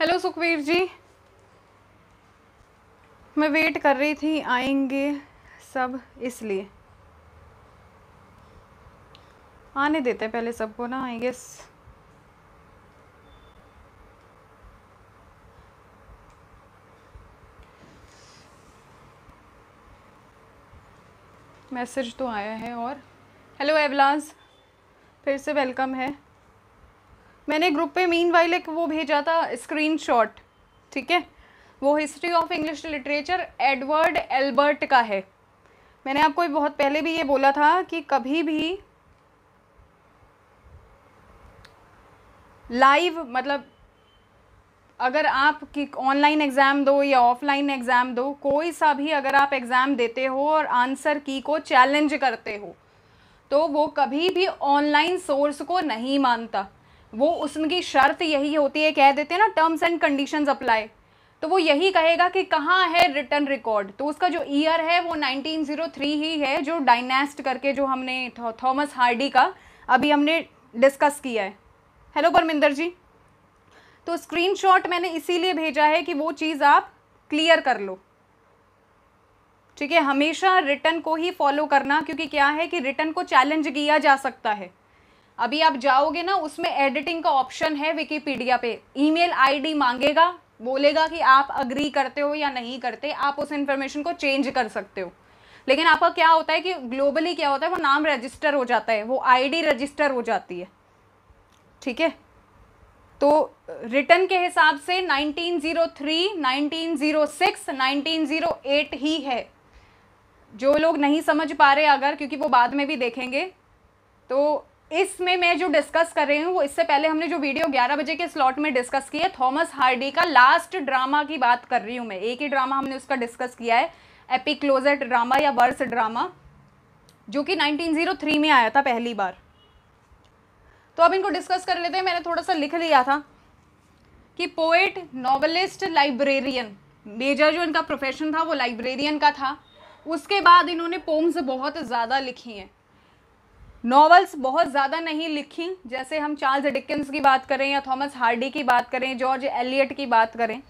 hello Sukhvir जी मैं wait कर रही थी आएंगे सब इसलिए आने देते पहले सबको ना आई गेस मैसेज तो आया है और हेलो एवलाज फिर से वेलकम है मैंने ग्रुप पे मीन वाइल एक वो भेजा था शॉट ठीक है वो history of English literature Edward Albert का है मैंने आपको बहुत पहले भी ये बोला था कि कभी भी लाइव मतलब अगर आप कि ऑनलाइन एग्ज़ाम दो या ऑफलाइन एग्ज़ाम दो कोई सा भी अगर आप एग्ज़ाम देते हो और आंसर की को चैलेंज करते हो तो वो कभी भी ऑनलाइन सोर्स को नहीं मानता वो उसकी शर्त यही होती है कह देते हैं ना टर्म्स एंड कंडीशंस अप्लाई तो वो यही कहेगा कि कहाँ है रिटर्न रिकॉर्ड तो उसका जो ईयर है वो 1903 ही है जो डायनेस्ट करके जो हमने थॉमस हार्डी का अभी हमने डिस्कस किया है हेलो परमिंदर जी तो स्क्रीनशॉट मैंने इसीलिए भेजा है कि वो चीज़ आप क्लियर कर लो ठीक है हमेशा रिटर्न को ही फॉलो करना क्योंकि क्या है कि रिटर्न को चैलेंज किया जा सकता है अभी आप जाओगे ना उसमें एडिटिंग का ऑप्शन है विकीपीडिया पे ईमेल आईडी मांगेगा बोलेगा कि आप अग्री करते हो या नहीं करते आप उस इन्फॉर्मेशन को चेंज कर सकते हो लेकिन आपका क्या होता है कि ग्लोबली क्या होता है वो नाम रजिस्टर हो जाता है वो आईडी रजिस्टर हो जाती है ठीक है तो रिटर्न के हिसाब से 1903, 1906, 1908 ही है जो लोग नहीं समझ पा रहे अगर क्योंकि वो बाद में भी देखेंगे तो इसमें मैं जो डिस्कस कर रही हूँ वो इससे पहले हमने जो वीडियो 11 बजे के स्लॉट में डिस्कस किया है थॉमस हार्डी का लास्ट ड्रामा की बात कर रही हूँ मैं एक ही ड्रामा हमने उसका डिस्कस किया है एपिक क्लोजेट ड्रामा या वर्स ड्रामा जो कि 1903 में आया था पहली बार तो अब इनको डिस्कस कर लेते हैं मैंने थोड़ा सा लिख लिया था कि पोएट नॉवलिस्ट लाइब्रेरियन मेजर जो इनका प्रोफेशन था वो लाइब्रेरियन का था उसके बाद इन्होंने पोम्स बहुत ज़्यादा लिखी हैं नॉवेल्स बहुत ज़्यादा नहीं लिखी जैसे हम चार्ल्स एडिकन्स की बात करें या थॉमस हार्डी की बात करें जॉर्ज एलियट की बात करें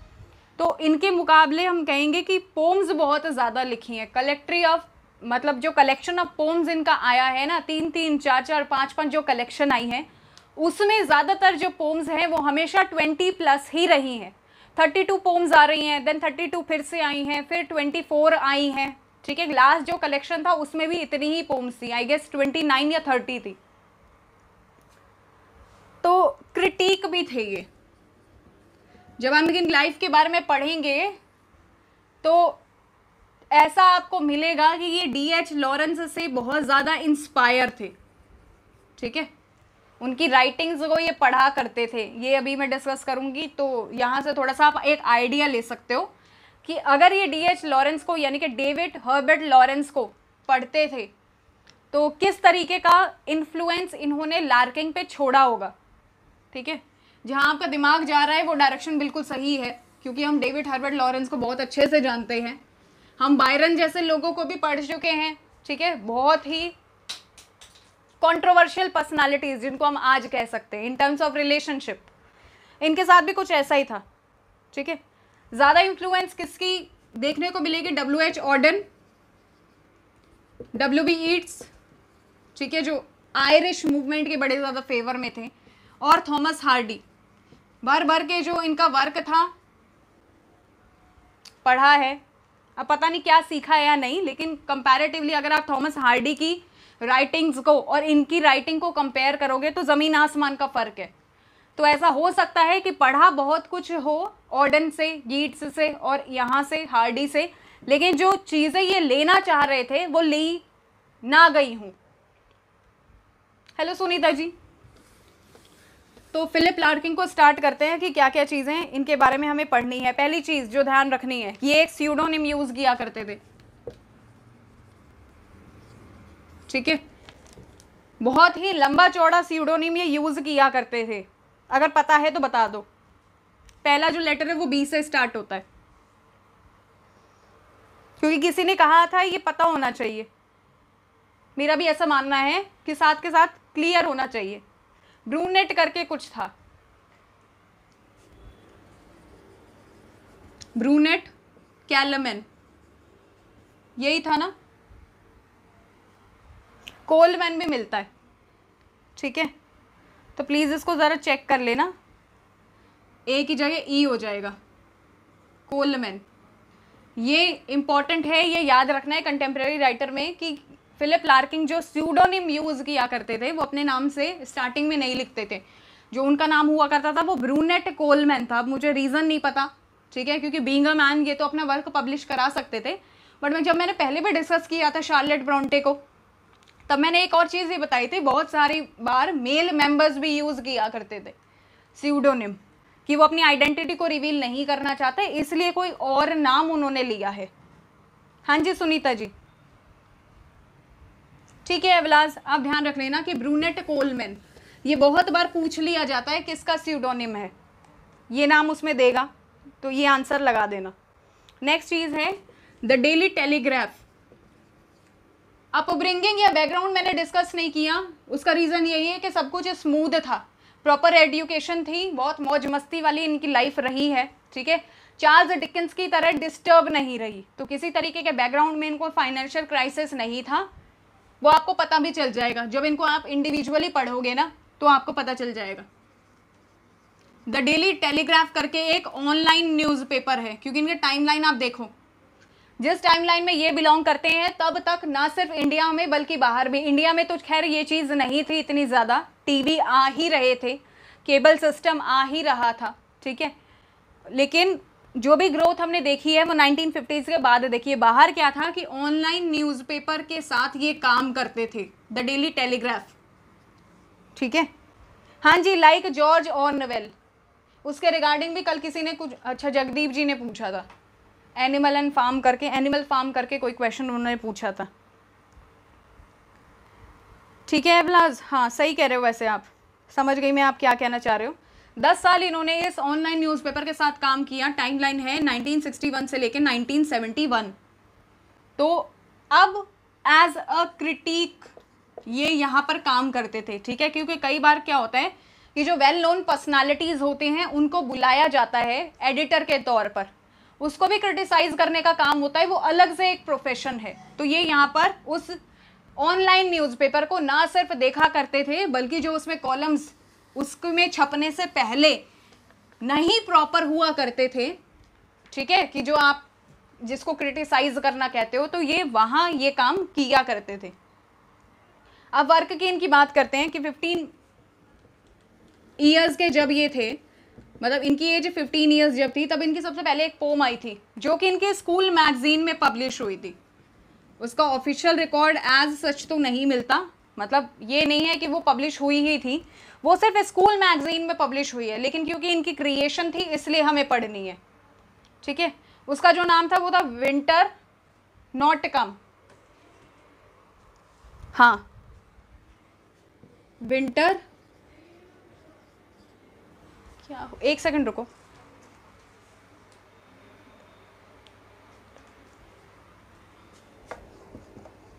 तो इनके मुकाबले हम कहेंगे कि पोम्स बहुत ज़्यादा लिखी हैं कलेक्ट्री ऑफ मतलब जो कलेक्शन ऑफ पोम्स इनका आया है ना तीन तीन चार चार पाँच पाँच जो कलेक्शन आई हैं उसमें ज़्यादातर जो पोम्स हैं वो हमेशा ट्वेंटी प्लस ही रही हैं थर्टी टू पोम्स आ रही हैं देन थर्टी टू फिर से आई हैं फिर ट्वेंटी फोर आई हैं ठीक है लास्ट जो कलेक्शन था उसमें भी इतनी ही पोम्स थी आई गेस ट्वेंटी नाइन या थर्टी थी तो क्रिटिक भी थे ये जब हम इनकी लाइफ के बारे में पढ़ेंगे तो ऐसा आपको मिलेगा कि ये डी एच लॉरेंस से बहुत ज़्यादा इंस्पायर थे ठीक है उनकी राइटिंग्स को ये पढ़ा करते थे ये अभी मैं डिस्कस करूँगी तो यहाँ से थोड़ा सा आप एक आइडिया ले सकते हो कि अगर ये डी एच लॉरेंस को यानी कि डेविड हर्बर्ट लॉरेंस को पढ़ते थे तो किस तरीके का इन्फ्लुएंस इन्होंने लार्किंग पे छोड़ा होगा ठीक है जहाँ आपका दिमाग जा रहा है वो डायरेक्शन बिल्कुल सही है क्योंकि हम डेविड हर्बर्ट लॉरेंस को बहुत अच्छे से जानते हैं हम बायरन जैसे लोगों को भी पढ़ चुके हैं ठीक है बहुत ही कंट्रोवर्शियल पर्सनालिटीज जिनको हम आज कह सकते हैं इन टर्म्स ऑफ रिलेशनशिप इनके साथ भी कुछ ऐसा ही था ठीक है ज़्यादा इन्फ्लुएंस किसकी देखने को मिलेगी W H Auden W B Yeats ठीक है जो आयरिश मूवमेंट के बड़े ज़्यादा फेवर में थे और थॉमस हार्डी भर भर के जो इनका वर्क था पढ़ा है अब पता नहीं क्या सीखा है या नहीं लेकिन कंपैरेटिवली अगर आप थॉमस हार्डी की राइटिंग्स को और इनकी राइटिंग को कंपेयर करोगे तो ज़मीन आसमान का फ़र्क है तो ऐसा हो सकता है कि पढ़ा बहुत कुछ हो ऑर्डन से गीट्स से और यहाँ से हार्डी से लेकिन जो चीज़ें ये लेना चाह रहे थे वो ली ना गई हूँ हेलो सुनीता जी तो फिलिप लार्किंग को स्टार्ट करते हैं कि क्या क्या चीज़ें इनके बारे में हमें पढ़नी है पहली चीज़ जो ध्यान रखनी है ये एक स्यूडोनिम यूज़ किया करते थे ठीक है बहुत ही लंबा चौड़ा सीडोनिम ये यूज़ किया करते थे अगर पता है तो बता दो पहला जो लेटर है वो बी से स्टार्ट होता है क्योंकि किसी ने कहा था ये पता होना चाहिए मेरा भी ऐसा मानना है कि साथ के साथ क्लियर होना चाहिए ब्रूनेट करके कुछ था ब्रूनेट कैलमेन यही था ना कोलमैन भी मिलता है ठीक है तो प्लीज़ इसको ज़रा चेक कर लेना ए की जगह ई e हो जाएगा कोलमैन ये इम्पॉर्टेंट है ये याद रखना है कंटेम्प्रेरी राइटर में कि फिलिप लार्किंग जो स्यूडोनिम यूज़ किया करते थे वो अपने नाम से स्टार्टिंग में नहीं लिखते थे जो उनका नाम हुआ करता था वो ब्रूनेट कोलमैन था अब मुझे रीज़न नहीं पता ठीक है क्योंकि बींग मैन ये तो अपना वर्क पब्लिश करा सकते थे बट मैं जब मैंने पहले भी डिस्कस किया था शार्लेट ब्रॉन्टे को तब मैंने एक और चीज़ भी बताई थी बहुत सारी बार मेल मेंबर्स भी यूज़ किया करते थे सीडोनिम कि वो अपनी आइडेंटिटी को रिवील नहीं करना चाहते इसलिए कोई और नाम उन्होंने लिया है हाँ जी सुनीता जी ठीक है अवलाज आप ध्यान रख लेना कि ब्रूनेट कोलमैन ये बहुत बार पूछ लिया जाता है किसका सीडोनिम है ये नाम उसमें देगा तो ये आंसर लगा देना नेक्स्ट चीज़ है द डेली टेलीग्राफ अपब्रिंगिंग या बैकग्राउंड मैंने डिस्कस नहीं किया उसका रीज़न यही है कि सब कुछ स्मूथ था प्रॉपर एडुकेशन थी बहुत मौज मस्ती वाली इनकी लाइफ रही है ठीक है चार्ल्स डिकन्स की तरह डिस्टर्ब नहीं रही तो किसी तरीके के बैकग्राउंड में इनको फाइनेंशियल क्राइसिस नहीं था वो आपको पता भी चल जाएगा जब इनको आप इंडिविजुअली पढ़ोगे ना तो आपको पता चल जाएगा द डेली टेलीग्राफ करके एक ऑनलाइन न्यूज़पेपर है क्योंकि इनके टाइमलाइन आप देखो जिस टाइमलाइन में ये बिलोंग करते हैं तब तक ना सिर्फ इंडिया में बल्कि बाहर भी इंडिया में तो खैर ये चीज़ नहीं थी इतनी ज़्यादा टीवी आ ही रहे थे केबल सिस्टम आ ही रहा था ठीक है लेकिन जो भी ग्रोथ हमने देखी है वो 1950s के बाद देखिए बाहर क्या था कि ऑनलाइन न्यूज़पेपर के साथ ये काम करते थे द डेली टेलीग्राफ ठीक है हाँ जी लाइक जॉर्ज और नवेल उसके रिगार्डिंग भी कल किसी ने कुछ अच्छा जगदीप जी ने पूछा था एनिमल एंड फार्म करके एनिमल फार्म करके कोई क्वेश्चन उन्होंने पूछा था ठीक है अबलाज हाँ सही कह रहे हो वैसे आप समझ गई मैं आप क्या कहना चाह रहे हो दस साल इन्होंने इस ऑनलाइन न्यूज़पेपर के साथ काम किया टाइमलाइन है 1961 से लेकर 1971 तो अब एज अ क्रिटिक ये यहाँ पर काम करते थे ठीक है क्योंकि कई बार क्या होता है कि जो वेल नोन पर्सनालिटीज़ होते हैं उनको बुलाया जाता है एडिटर के तौर पर उसको भी क्रिटिसाइज करने का काम होता है वो अलग से एक प्रोफेशन है तो ये यहाँ पर उस ऑनलाइन न्यूज़पेपर को ना सिर्फ देखा करते थे बल्कि जो उसमें कॉलम्स उसमें छपने से पहले नहीं प्रॉपर हुआ करते थे ठीक है कि जो आप जिसको क्रिटिसाइज करना कहते हो तो ये वहाँ ये काम किया करते थे अब वर्क की इनकी बात करते हैं कि फिफ्टीन ईयर्स के जब ये थे मतलब इनकी एज 15 इयर्स जब थी तब इनकी सबसे पहले एक पोम आई थी जो कि इनके स्कूल मैगजीन में पब्लिश हुई थी उसका ऑफिशियल रिकॉर्ड एज सच तो नहीं मिलता मतलब ये नहीं है कि वो पब्लिश हुई ही थी वो सिर्फ स्कूल मैगजीन में पब्लिश हुई है लेकिन क्योंकि इनकी क्रिएशन थी इसलिए हमें पढ़नी है ठीक है उसका जो नाम था वो था विंटर नॉट कम हाँ विंटर क्या हो एक सेकंड रुको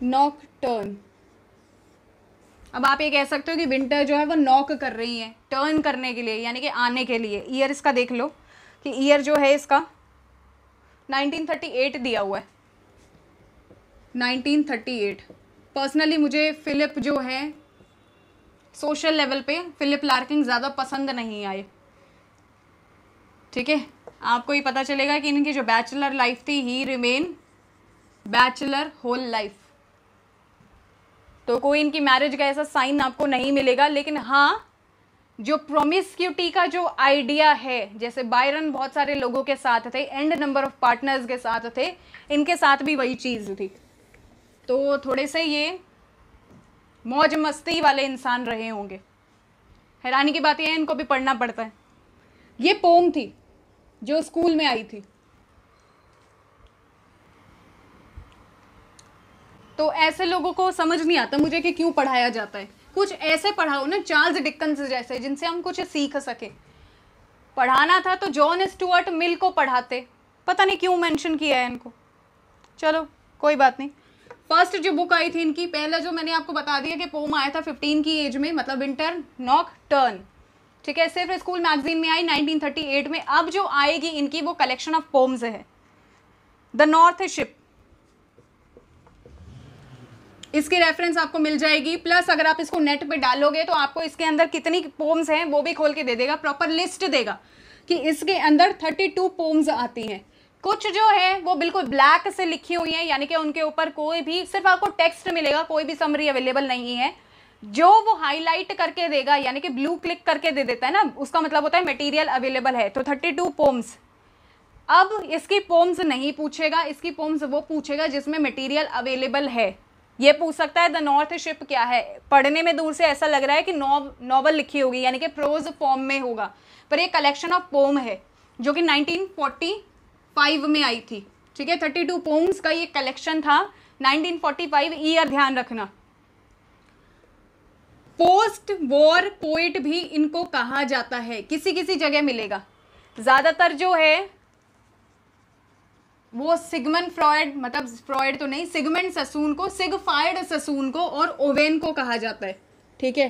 नॉक टर्न अब आप ये कह सकते हो कि विंटर जो है वो नॉक कर रही है टर्न करने के लिए यानी कि आने के लिए ईयर इसका देख लो कि ईयर जो है इसका 1938 दिया हुआ है 1938 पर्सनली मुझे फिलिप जो है सोशल लेवल पे फिलिप लार्किंग ज़्यादा पसंद नहीं आए ठीक है आपको ये पता चलेगा कि इनकी जो बैचलर लाइफ थी ही रिमेन बैचलर होल लाइफ तो कोई इनकी मैरिज का ऐसा साइन आपको नहीं मिलेगा लेकिन हाँ जो प्रोमिस्क्यूटी का जो आइडिया है जैसे बायरन बहुत सारे लोगों के साथ थे एंड नंबर ऑफ पार्टनर्स के साथ थे इनके साथ भी वही चीज़ थी तो थोड़े से ये मौज मस्ती वाले इंसान रहे होंगे हैरानी की बात यह है इनको भी पढ़ना पड़ता है ये पोम थी जो स्कूल में आई थी तो ऐसे लोगों को समझ नहीं आता मुझे कि क्यों पढ़ाया जाता है कुछ ऐसे पढ़ाओ ना चार्ल्स डिकन्स जैसे जिनसे हम कुछ सीख सके पढ़ाना था तो जॉन स्टुअर्ट मिल को पढ़ाते पता नहीं क्यों मेंशन किया है इनको चलो कोई बात नहीं फर्स्ट जो बुक आई थी इनकी पहला जो मैंने आपको बता दिया कि पोम आया था फिफ्टीन की एज में मतलब इंटर नॉक टर्न ठीक है सिर्फ स्कूल मैगजीन में आई 1938 में अब जो आएगी इनकी वो कलेक्शन ऑफ पोम्स है द नॉर्थ शिप इसकी रेफरेंस आपको मिल जाएगी प्लस अगर आप इसको नेट पे डालोगे तो आपको इसके अंदर कितनी पोम्स हैं वो भी खोल के दे देगा प्रॉपर लिस्ट देगा कि इसके अंदर थर्टी टू पोम्स आती हैं कुछ जो है वो बिल्कुल ब्लैक से लिखी हुई है यानी कि उनके ऊपर कोई भी सिर्फ आपको टेक्स्ट मिलेगा कोई भी समरी अवेलेबल नहीं है जो वो हाईलाइट करके देगा यानी कि ब्लू क्लिक करके दे देता है ना उसका मतलब होता है मटेरियल अवेलेबल है तो थर्टी टू पोम्स अब इसकी पोम्स नहीं पूछेगा इसकी पोम्स वो पूछेगा जिसमें मटेरियल अवेलेबल है ये पूछ सकता है द नॉर्थ शिप क्या है पढ़ने में दूर से ऐसा लग रहा है कि नॉव नॉवल लिखी होगी यानी कि प्रोज फॉर्म में होगा पर ये कलेक्शन ऑफ पोम है जो कि 1945 में आई थी ठीक है 32 टू पोम्स का ये कलेक्शन था 1945 ईयर ध्यान रखना पोस्ट वॉर पोइट भी इनको कहा जाता है किसी किसी जगह मिलेगा ज़्यादातर जो है वो सिगमन फ्रॉयड मतलब फ्रॉयड तो नहीं सिगमेंट ससून को सिगफायड ससून को और ओवेन को कहा जाता है ठीक है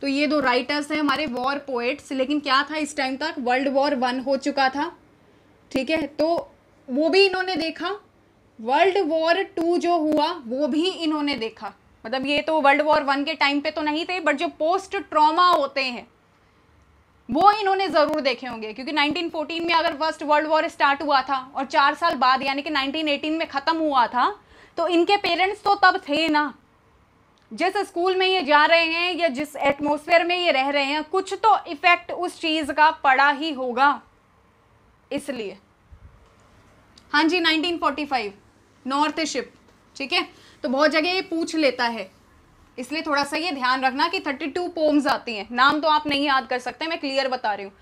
तो ये दो राइटर्स हैं हमारे वॉर पोएट्स लेकिन क्या था इस टाइम तक वर्ल्ड वॉर वन हो चुका था ठीक है तो वो भी इन्होंने देखा वर्ल्ड वॉर टू जो हुआ वो भी इन्होंने देखा मतलब ये तो वर्ल्ड वॉर वन के टाइम पे तो नहीं थे बट जो पोस्ट ट्रॉमा होते हैं वो इन्होंने ज़रूर देखे होंगे क्योंकि 1914 में अगर फर्स्ट वर्ल्ड वॉर स्टार्ट हुआ था और चार साल बाद यानी कि 1918 में ख़त्म हुआ था तो इनके पेरेंट्स तो तब थे ना जिस स्कूल में ये जा रहे हैं या जिस एटमोसफेयर में ये रह रहे हैं कुछ तो इफ़ेक्ट उस चीज़ का पड़ा ही होगा इसलिए हाँ जी 1945 नॉर्थ शिप ठीक है तो बहुत जगह ये पूछ लेता है इसलिए थोड़ा सा ये ध्यान रखना कि थर्टी टू पोम्स आती हैं नाम तो आप नहीं याद कर सकते मैं क्लियर बता रही हूँ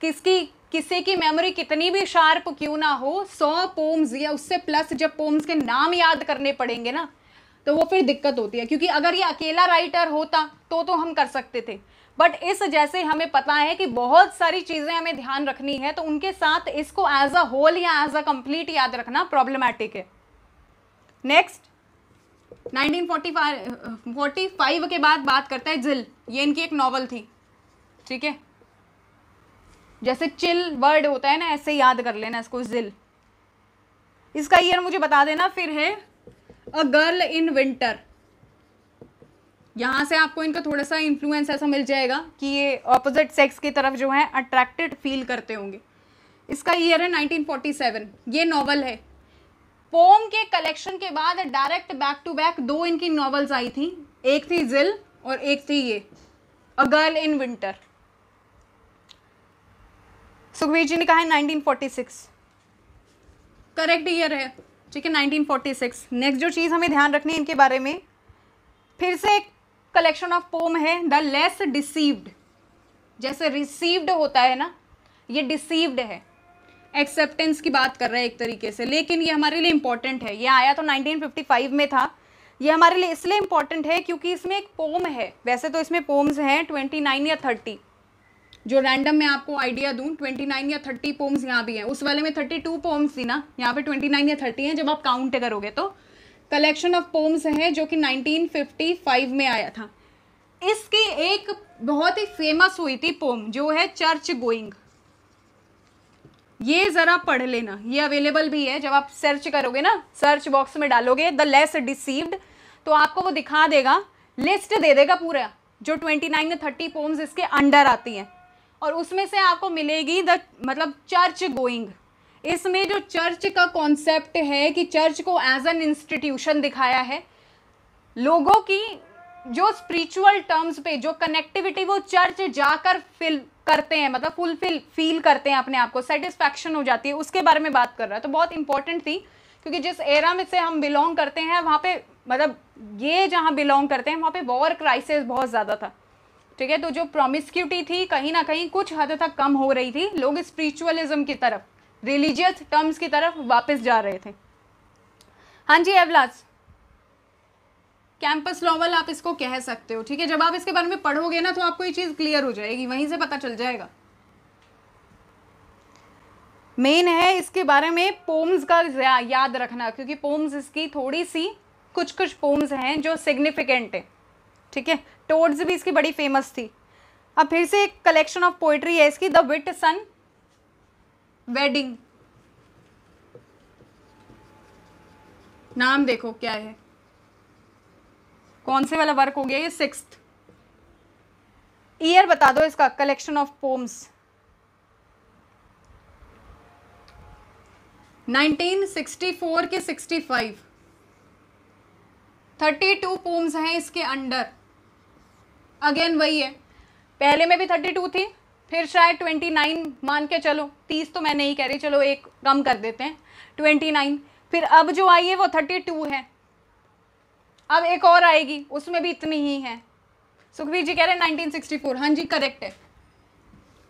किसकी किसी की मेमोरी कितनी भी शार्प क्यों ना हो सौ पोम्स या उससे प्लस जब पोम्स के नाम याद करने पड़ेंगे ना तो वो फिर दिक्कत होती है क्योंकि अगर ये अकेला राइटर होता तो तो हम कर सकते थे बट इस जैसे हमें पता है कि बहुत सारी चीज़ें हमें ध्यान रखनी है तो उनके साथ इसको एज अ होल या एज अ कंप्लीट याद रखना प्रॉब्लमैटिक है नेक्स्ट 1945 के बाद बात करता है जिल ये इनकी एक नॉवल थी ठीक है जैसे चिल वर्ड होता है ना ऐसे याद कर लेना इसको जिल इसका ईयर मुझे बता देना फिर है अ गर्ल इन विंटर यहां से आपको इनका थोड़ा सा इन्फ्लुएंस ऐसा मिल जाएगा कि ये ऑपोजिट सेक्स की तरफ जो है अट्रैक्टेड फील करते होंगे इसका ईयर है 1947 ये नॉवल है पोम के कलेक्शन के बाद डायरेक्ट बैक टू बैक दो इनकी नॉवेल्स आई थी एक थी जिल और एक थी ये A Girl in Winter Sukhvir ji ने कहा है 1946 करेक्ट ईयर है ठीक है 1946 नेक्स्ट जो चीज़ हमें ध्यान रखनी है इनके बारे में फिर से एक कलेक्शन ऑफ पोम है द लेस डिसीव्ड जैसे रिसीव्ड होता है ना ये डिसीव्ड है एक्सेप्टेंस की बात कर रहे हैं एक तरीके से लेकिन ये हमारे लिए इम्पॉर्टेंट है ये आया तो 1955 में था ये हमारे लिए इसलिए इम्पॉर्टेंट है क्योंकि इसमें एक पोम है वैसे तो इसमें पोम्स हैं 29 या 30 जो रैंडम मैं आपको आइडिया दूँ 29 या 30 पोम्स यहाँ भी हैं उस वाले में 32 पोम्स थी ना यहाँ ट्वेंटी नाइन या थर्टी हैं जब आप काउंट करोगे तो कलेक्शन ऑफ पोम्स हैं जो कि फाइव में आया था इसकी एक बहुत ही फेमस हुई थी पोम जो है चर्च गोइंग ये जरा पढ़ लेना ये अवेलेबल भी है जब आप सर्च करोगे ना सर्च बॉक्स में डालोगे द लेस डिसीव्ड तो आपको वो दिखा देगा लिस्ट दे देगा पूरा जो ट्वेंटी नाइन थर्टी पोम्स इसके अंडर आती हैं और उसमें से आपको मिलेगी द मतलब चर्च गोइंग इसमें जो चर्च का कॉन्सेप्ट है कि चर्च को एज एन इंस्टीट्यूशन दिखाया है लोगों की जो स्पिरिचुअल टर्म्स पे जो कनेक्टिविटी वो चर्च जाकर फिल करते हैं मतलब फुलफिल फील करते हैं अपने आप को सेटिस्फैक्शन हो जाती है उसके बारे में बात कर रहा है तो बहुत इंपॉर्टेंट थी क्योंकि जिस एरा में से हम बिलोंग करते हैं वहाँ पे मतलब ये जहाँ बिलोंग करते हैं वहाँ पे वॉर क्राइसिस बहुत ज़्यादा था ठीक है तो जो प्रोमिस्क्यूटी थी कहीं ना कहीं कुछ हद तक कम हो रही थी लोग स्परिचुअलिज्म की तरफ रिलीजियस टर्म्स की तरफ वापस जा रहे थे हाँ जी एवलास कैंपस लॉवल आप इसको कह सकते हो ठीक है जब आप इसके बारे में पढ़ोगे ना तो आपको ये चीज़ क्लियर हो जाएगी वहीं से पता चल जाएगा मेन है इसके बारे में पोम्स का याद रखना क्योंकि पोम्स इसकी थोड़ी सी कुछ कुछ पोम्स हैं जो सिग्निफिकेंट है ठीक है टोड्स भी इसकी बड़ी फेमस थी अब फिर से एक कलेक्शन ऑफ पोइट्री है इसकी द विट सन वेडिंग नाम देखो क्या है कौन से वाला वर्क हो गया ये सिक्स ईयर बता दो इसका कलेक्शन ऑफ पोम्स 1964 के 65 32 पोम्स हैं इसके अंडर अगेन वही है पहले में भी 32 थी फिर शायद 29 मान के चलो 30 तो मैं नहीं कह रही चलो एक कम कर देते हैं 29 फिर अब जो आई है वो 32 है अब एक और आएगी उसमें भी इतनी ही है सुखबीर जी कह रहे हैं 1964 हाँ जी करेक्ट है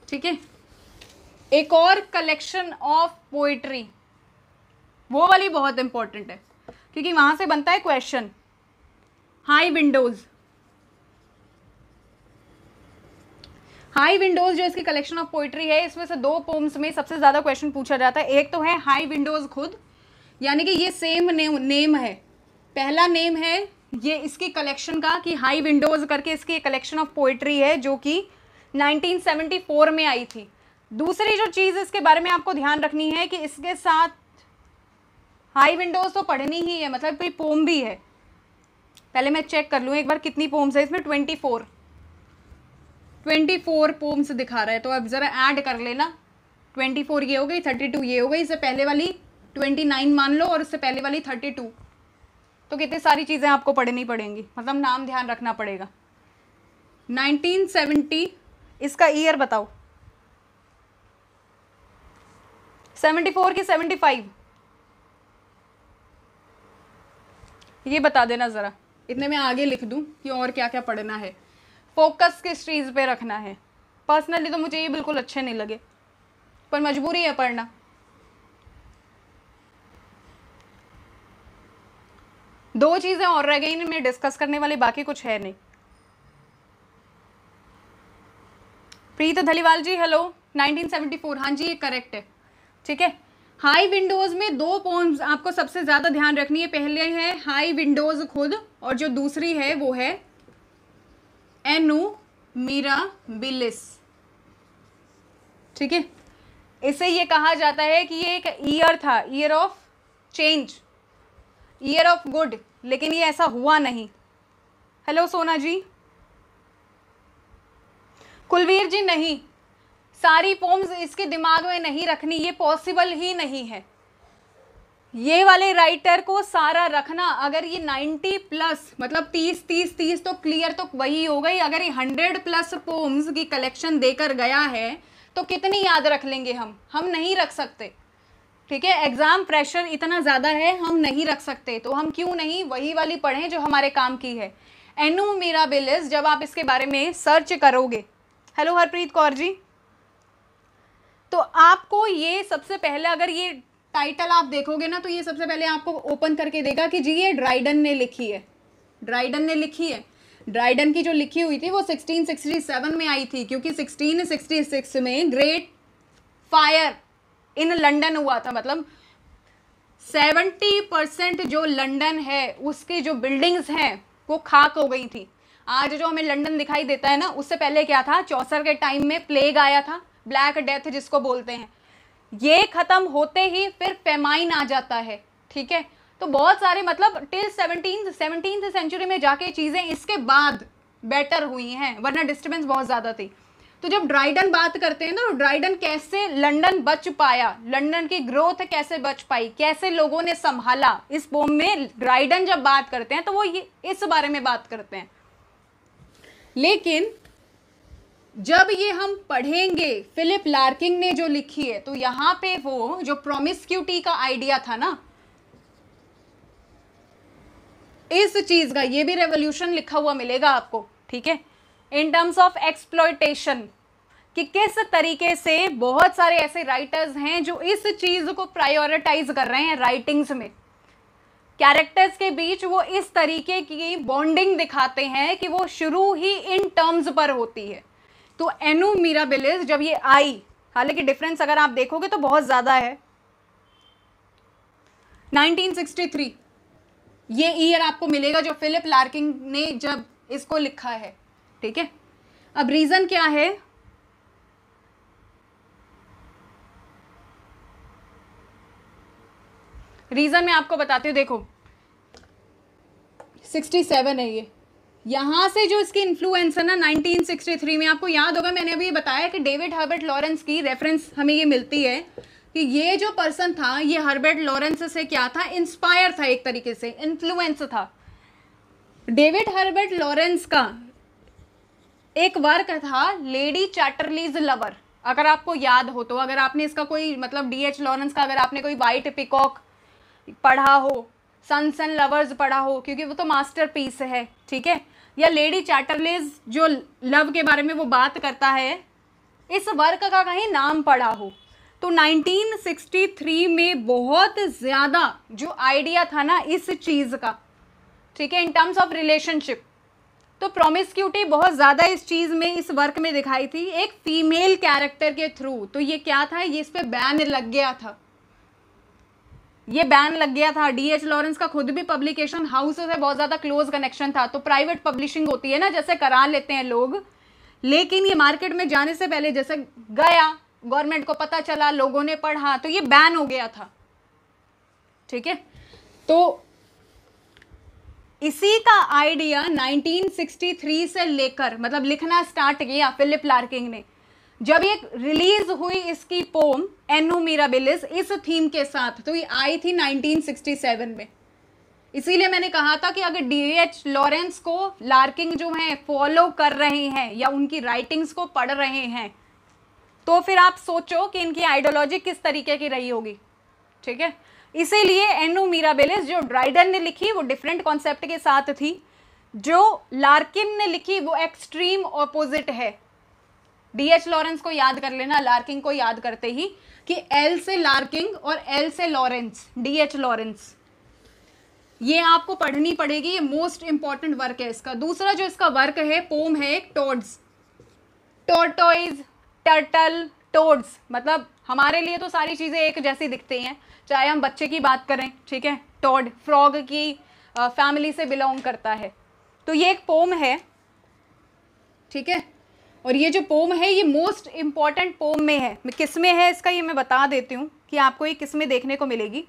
ठीक है एक और कलेक्शन ऑफ पोइट्री वो वाली बहुत इंपॉर्टेंट है क्योंकि वहां से बनता है question High Windows High Windows जो इसकी कलेक्शन ऑफ पोइट्री है इसमें से दो पोम्स में सबसे ज़्यादा क्वेश्चन पूछा जाता है एक तो है हाई विंडोज खुद यानी कि ये सेम नेम नेम है पहला नेम है ये इसकी कलेक्शन का कि हाई विंडोज़ करके इसकी कलेक्शन ऑफ पोइट्री है जो कि 1974 में आई थी दूसरी जो चीज़ इसके बारे में आपको ध्यान रखनी है कि इसके साथ हाई विंडोज़ तो पढ़नी ही है मतलब कोई पोम भी है पहले मैं चेक कर लूँ एक बार कितनी पोम्स है इसमें twenty four twenty four poems दिखा रहा है तो अब ज़रा ऐड कर लेना ट्वेंटी फोर ये हो गई थर्टी टू ये हो गई इससे पहले वाली ट्वेंटी नाइन मान लो और उससे पहले वाली थर्टी टू तो कितनी सारी चीज़ें आपको पढ़नी पड़ेंगी मतलब नाम ध्यान रखना पड़ेगा 1970 इसका ईयर बताओ 74 की 75 ये बता देना ज़रा इतने में आगे लिख दूँ कि और क्या क्या पढ़ना है फोकस किस चीज़ पे रखना है पर्सनली तो मुझे ये बिल्कुल अच्छे नहीं लगे पर मजबूरी है पढ़ना दो चीज़ें और रह गई मैं डिस्कस करने वाले बाकी कुछ है नहीं प्रीत धलीवाल जी हेलो 1974 हाँ जी ये करेक्ट है ठीक है हाई विंडोज़ में दो पॉइंट्स आपको सबसे ज़्यादा ध्यान रखनी है पहले है हाई विंडोज़ खुद और जो दूसरी है वो है एनु मीरा बिलिस ठीक है इसे ये कहा जाता है कि ये एक ईयर था year of change year of good लेकिन ये ऐसा हुआ नहीं हेलो सोना जी कुलवीर जी नहीं सारी पोम्स इसके दिमाग में नहीं रखनी ये पॉसिबल ही नहीं है ये वाले राइटर को सारा रखना अगर ये 90 प्लस मतलब 30 30 30 तो क्लियर तो वही हो गई अगर ये 100 प्लस पोम्स की कलेक्शन देकर गया है तो कितनी याद रख लेंगे हम हम नहीं रख सकते ठीक है एग्जाम प्रेशर इतना ज़्यादा है हम नहीं रख सकते तो हम क्यों नहीं वही वाली पढ़ें जो हमारे काम की है एनू बिलिस जब आप इसके बारे में सर्च करोगे हेलो हरप्रीत कौर जी तो आपको ये सबसे पहले अगर ये टाइटल आप देखोगे ना तो ये सबसे पहले आपको ओपन करके देगा कि जी ये ड्राइडन ने लिखी है ड्राइडन ने लिखी है ड्राइडन की जो लिखी हुई थी वो 1667 में आई थी क्योंकि 1666 में ग्रेट फायर इन लंडन हुआ था मतलब सेवेंटी परसेंट जो लंडन है उसकी जो बिल्डिंग्स हैं वो खाक हो गई थी आज जो हमें लंडन दिखाई देता है ना उससे पहले क्या था चौसर के टाइम में प्लेग आया था ब्लैक डेथ जिसको बोलते हैं ये ख़त्म होते ही फिर फेमाइन आ जाता है ठीक है तो बहुत सारे मतलब टिल सेवनटीन सेवनटीन सेंचुरी में जाके चीज़ें इसके बाद बेटर हुई हैं वरना डिस्टर्बेंस बहुत ज़्यादा थी तो जब ड्राइडन बात करते हैं ना ड्राइडन तो कैसे लंदन बच पाया लंदन की ग्रोथ कैसे बच पाई कैसे लोगों ने संभाला इस पोम में ड्राइडन जब बात करते हैं तो वो ये इस बारे में बात करते हैं लेकिन जब ये हम पढ़ेंगे फिलिप लार्किंग ने जो लिखी है तो यहां पे वो जो प्रोमिस्क्यूटी का आइडिया था ना इस चीज का ये भी रेवोल्यूशन लिखा हुआ मिलेगा आपको ठीक है इन टर्म्स ऑफ एक्सप्लोइटेशन कि किस तरीके से बहुत सारे ऐसे राइटर्स हैं जो इस चीज़ को प्रायोरिटाइज कर रहे हैं राइटिंग्स में कैरेक्टर्स के बीच वो इस तरीके की बॉन्डिंग दिखाते हैं कि वो शुरू ही इन टर्म्स पर होती है तो एनु मिराबिलिस जब ये आई हालांकि डिफरेंस अगर आप देखोगे तो बहुत ज़्यादा है 1963 ये ईयर आपको मिलेगा जो फिलिप लार्किंग ने जब इसको लिखा है ठीक है अब रीज़न क्या है रीज़न मैं आपको बताती हूँ देखो 67 है ये यहाँ से जो इसकी इन्फ्लुएंस है ना 1963 में आपको याद होगा मैंने अभी बताया कि डेविड हर्बर्ट लॉरेंस की रेफरेंस हमें ये मिलती है कि ये जो पर्सन था ये हर्बर्ट लॉरेंस से क्या था इंस्पायर था एक तरीके से इन्फ्लुएंस था डेविड हर्बर्ट लॉरेंस का एक वर्क था लेडी चैटरलीज लवर अगर आपको याद हो तो अगर आपने इसका कोई मतलब डी एच लॉरेंस का अगर आपने कोई वाइट पिकॉक पढ़ा हो सन्स एंड लवर्स पढ़ा हो क्योंकि वो तो मास्टर पीस है ठीक है या लेडी चैटरलीज जो लव के बारे में वो बात करता है इस वर्क का कहीं नाम पढ़ा हो तो 1963 में बहुत ज़्यादा जो आइडिया था ना इस चीज़ का ठीक है इन टर्म्स ऑफ रिलेशनशिप तो प्रोमिस्क्यूटी बहुत ज़्यादा इस चीज़ में इस वर्क में दिखाई थी एक फीमेल कैरेक्टर के थ्रू तो ये क्या था ये इस पर बैन लग गया था ये बैन लग गया था डीएच लॉरेंस का खुद भी पब्लिकेशन हाउस है बहुत ज़्यादा क्लोज कनेक्शन था तो प्राइवेट पब्लिशिंग होती है ना जैसे करा लेते हैं लोग लेकिन ये मार्केट में जाने से पहले जैसे गया गवर्नमेंट को पता चला लोगों ने पढ़ा तो ये बैन हो गया था ठीक है तो इसी का आइडिया 1963 से लेकर मतलब लिखना स्टार्ट किया फिलिप लार्किंग ने जब ये रिलीज हुई इसकी पोम एनू मिराबिलिस इस थीम के साथ तो ये आई थी 1967 में इसीलिए मैंने कहा था कि अगर डी एच लॉरेंस को लार्किंग जो है फॉलो कर रहे हैं या उनकी राइटिंग्स को पढ़ रहे हैं तो फिर आप सोचो कि इनकी आइडियोलॉजी किस तरीके की रही होगी ठीक है इसीलिए एनू मीराबेलिस जो ड्राइडन ने लिखी वो डिफरेंट कॉन्सेप्ट के साथ थी जो लार्किन ने लिखी वो एक्सट्रीम ऑपोजिट है डीएच लॉरेंस को याद कर लेना लार्किंग को याद करते ही कि एल से लार्किंग और एल से लॉरेंस डीएच लॉरेंस ये आपको पढ़नी पड़ेगी ये मोस्ट इंपॉर्टेंट वर्क है इसका दूसरा जो इसका वर्क है पोम है एक टोड्स टोटोइज टर्टल टोड्स मतलब हमारे लिए तो सारी चीज़ें एक जैसी दिखती हैं चाहे हम बच्चे की बात करें ठीक है टॉड फ्रॉग की फैमिली से बिलोंग करता है तो ये एक पोम है ठीक है और ये जो पोम है ये मोस्ट इम्पॉर्टेंट पोम में है किस में है इसका ये मैं बता देती हूँ कि आपको ये किस में देखने को मिलेगी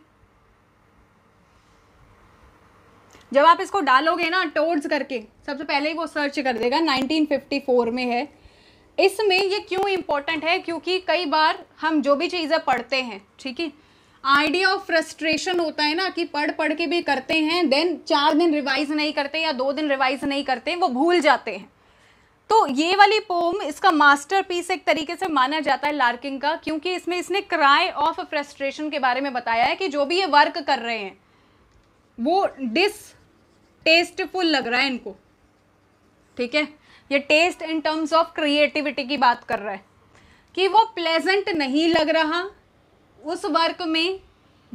जब आप इसको डालोगे ना टोर्ड्स करके सबसे पहले वो सर्च कर देगा 1954 में है इसमें ये क्यों इम्पोर्टेंट है क्योंकि कई बार हम जो भी चीज़ें पढ़ते हैं ठीक है आइडिया ऑफ फ्रस्ट्रेशन होता है ना कि पढ़ पढ़ के भी करते हैं देन चार दिन रिवाइज नहीं करते या दो दिन रिवाइज नहीं करते वो भूल जाते हैं तो ये वाली पोम इसका मास्टरपीस एक तरीके से माना जाता है लार्किंग का क्योंकि इसमें इसने क्राई ऑफ फ्रस्ट्रेशन के बारे में बताया है कि जो भी ये वर्क कर रहे हैं वो डिस टेस्टफुल लग रहा है इनको ठीक है ये test in terms of creativity की बात कर रहा है कि वो प्लेजेंट नहीं लग रहा उस वर्क में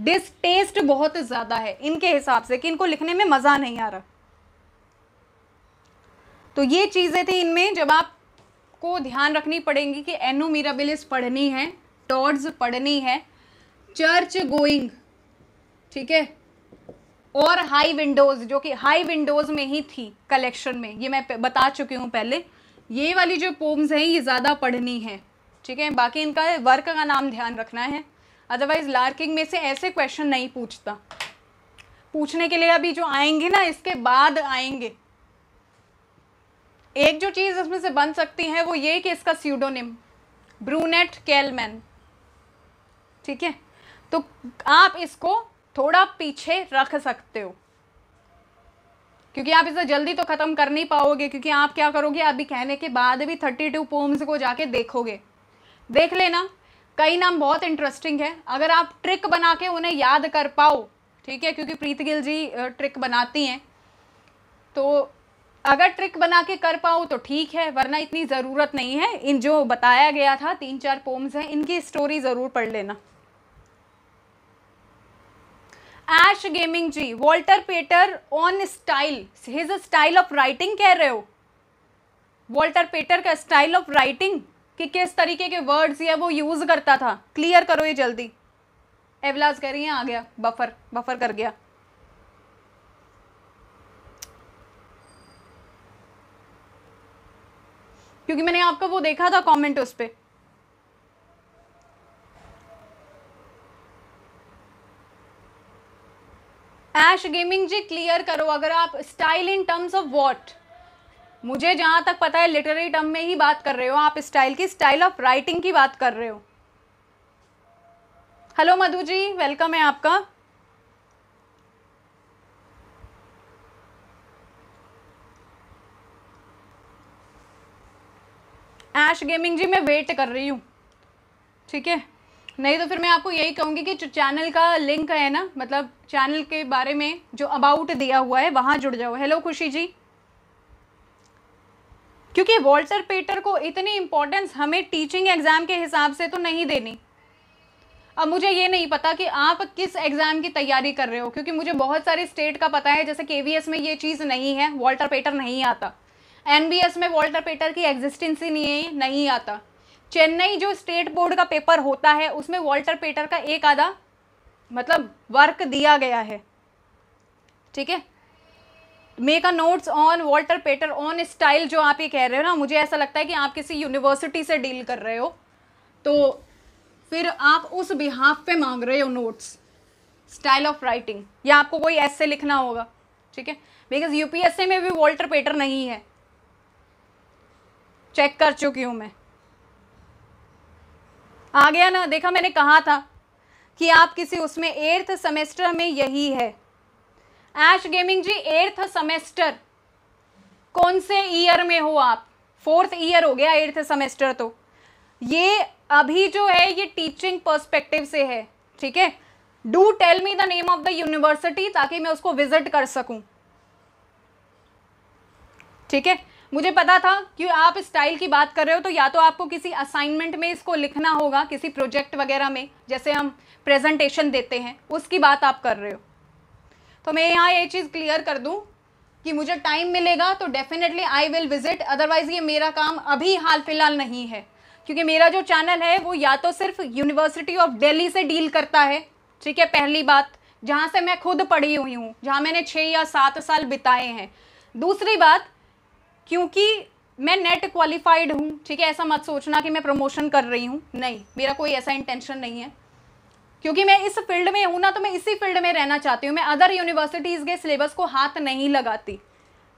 डिसटेस्ट बहुत ज़्यादा है इनके हिसाब से कि इनको लिखने में मज़ा नहीं आ रहा तो ये चीज़ें थी इनमें जब आपको ध्यान रखनी पड़ेगी कि एनो मिराबिलिस पढ़नी है टॉर्ड्स पढ़नी है चर्च गोइंग ठीक है और हाई विंडोज जो कि हाई विंडोज में ही थी कलेक्शन में ये मैं बता चुकी हूँ पहले ये वाली जो पोम्स हैं ये ज़्यादा पढ़नी है ठीक है बाकी इनका वर्क का नाम ध्यान रखना है अदरवाइज लार्किंग में से ऐसे क्वेश्चन नहीं पूछता पूछने के लिए अभी जो आएंगे ना इसके बाद आएंगे एक जो चीज़ इसमें से बन सकती है वो ये कि इसका सीडोनिम ब्रूनेट कैलमैन ठीक है तो आप इसको थोड़ा पीछे रख सकते हो क्योंकि आप इसे जल्दी तो ख़त्म कर नहीं पाओगे क्योंकि आप क्या करोगे अभी कहने के बाद भी थर्टी टू पोम्स को जाके देखोगे देख लेना कई नाम बहुत इंटरेस्टिंग है अगर आप ट्रिक बना के उन्हें याद कर पाओ ठीक है क्योंकि प्रीत गिल जी ट्रिक बनाती हैं तो अगर ट्रिक बना के कर पाओ तो ठीक है वरना इतनी ज़रूरत नहीं है इन जो बताया गया था तीन चार पोम्स हैं इनकी स्टोरी ज़रूर पढ़ लेना Ash Gaming ji Walter Pater on style his style of writing कह रहे हो वॉल्टर पेटर का स्टाइल ऑफ राइटिंग कि किस तरीके के वर्ड्स या वो यूज करता था क्लियर करो ये जल्दी एवलाज कह रही है आ गया बफर बफर कर गया क्योंकि मैंने आपका वो देखा था कमेंट उस पर ऐश गेमिंग जी क्लियर करो अगर आप style in terms of what मुझे जहाँ तक पता है लिटरेरी टर्म में ही बात कर रहे हो आप स्टाइल की स्टाइल ऑफ राइटिंग की बात कर रहे हो हेलो मधु जी वेलकम है आपका एश गेमिंग जी मैं वेट कर रही हूँ ठीक है नहीं तो फिर मैं आपको यही कहूँगी कि जो चैनल का लिंक है ना मतलब चैनल के बारे में जो अबाउट दिया हुआ है वहाँ जुड़ जाओ हेलो खुशी जी क्योंकि वॉल्टर पेटर को इतनी इम्पोर्टेंस हमें टीचिंग एग्ज़ाम के हिसाब से तो नहीं देनी अब मुझे ये नहीं पता कि आप किस एग्ज़ाम की तैयारी कर रहे हो क्योंकि मुझे बहुत सारे स्टेट का पता है जैसे के में ये चीज़ नहीं है वॉल्टर पेटर नहीं आता एन में वॉल्टर पेटर की एग्जिस्टेंस ही नहीं आता चेन्नई जो स्टेट बोर्ड का पेपर होता है उसमें वॉल्टर पेटर का एक आधा मतलब वर्क दिया गया है ठीक है make a notes on Walter Pater on style जो आप ये कह रहे हो ना मुझे ऐसा लगता है कि आप किसी यूनिवर्सिटी से डील कर रहे हो तो फिर आप उस बिहाफ पे मांग रहे हो नोट्स स्टाइल ऑफ राइटिंग या आपको कोई ऐसे लिखना होगा ठीक है बिकॉज यूपीएससी में भी वॉल्टर पेटर नहीं है चेक कर चुकी हूँ मैं आ गया ना देखा मैंने कहा था कि आप किसी उसमें एर्थ सेमेस्टर में यही है Ash Gaming ji eighth semester कौन से ईयर में हो आप फोर्थ ईयर हो गया एर्थ सेमेस्टर तो ये अभी जो है ये टीचिंग पर्सपेक्टिव से है ठीक है do tell me the name of the university ताकि मैं उसको विजिट कर सकूं ठीक है मुझे पता था कि आप स्टाइल की बात कर रहे हो तो या तो आपको किसी असाइनमेंट में इसको लिखना होगा किसी प्रोजेक्ट वगैरह में जैसे हम प्रेजेंटेशन देते हैं उसकी बात आप कर रहे हो तो मैं यहाँ ये चीज़ क्लियर कर दूँ कि मुझे टाइम मिलेगा तो definitely I will visit otherwise ये मेरा काम अभी हाल फिलहाल नहीं है क्योंकि मेरा जो चैनल है वो या तो सिर्फ यूनिवर्सिटी ऑफ दिल्ली से डील करता है ठीक है पहली बात जहाँ से मैं खुद पढ़ी हुई हूँ जहाँ मैंने छः या सात साल बिताए हैं दूसरी बात क्योंकि मैं नेट क्वालिफाइड हूँ ठीक है ऐसा मत सोचना कि मैं प्रमोशन कर रही हूँ नहीं मेरा कोई ऐसा इंटेंशन नहीं है क्योंकि मैं इस फील्ड में हूँ ना तो मैं इसी फील्ड में रहना चाहती हूँ मैं अदर यूनिवर्सिटीज़ के सिलेबस को हाथ नहीं लगाती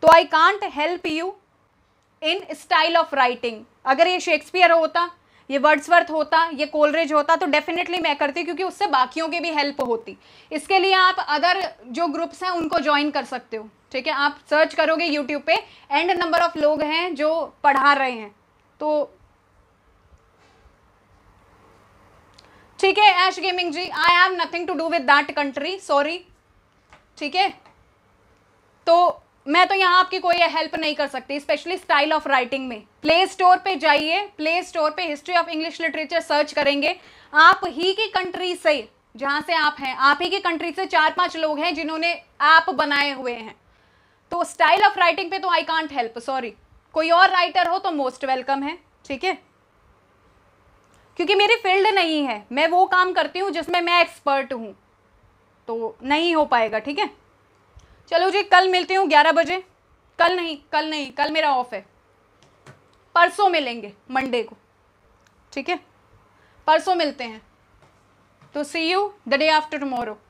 तो I can't help you in style of writing अगर ये शेक्सपियर होता ये वर्ड्सवर्थ होता ये कोलरेज होता तो डेफिनेटली मैं करती क्योंकि उससे बाकियों की भी हेल्प होती इसके लिए आप अदर जो ग्रुप्स हैं उनको ज्वाइन कर सकते हो ठीक है आप सर्च करोगे यूट्यूब पे एंड नंबर ऑफ लोग हैं जो पढ़ा रहे हैं तो ठीक है Ash Gaming ji I have nothing to do with that country sorry ठीक है तो मैं तो यहाँ आपकी कोई हेल्प नहीं कर सकती स्पेशली स्टाइल ऑफ राइटिंग में प्ले स्टोर पे जाइए प्ले स्टोर पे history of English literature search करेंगे आप ही की कंट्री से जहाँ से आप हैं आप ही की कंट्री से चार पांच लोग हैं जिन्होंने ऐप बनाए हुए हैं तो स्टाइल ऑफ राइटिंग पे तो आई कांट हेल्प सॉरी कोई और राइटर हो तो मोस्ट वेलकम है ठीक है क्योंकि मेरी फील्ड नहीं है मैं वो काम करती हूँ जिसमें मैं एक्सपर्ट हूँ तो नहीं हो पाएगा ठीक है चलो जी कल मिलती हूँ ग्यारह बजे कल नहीं कल नहीं कल मेरा ऑफ है परसों मिलेंगे मंडे को ठीक है परसों मिलते हैं तो see you the day after tomorrow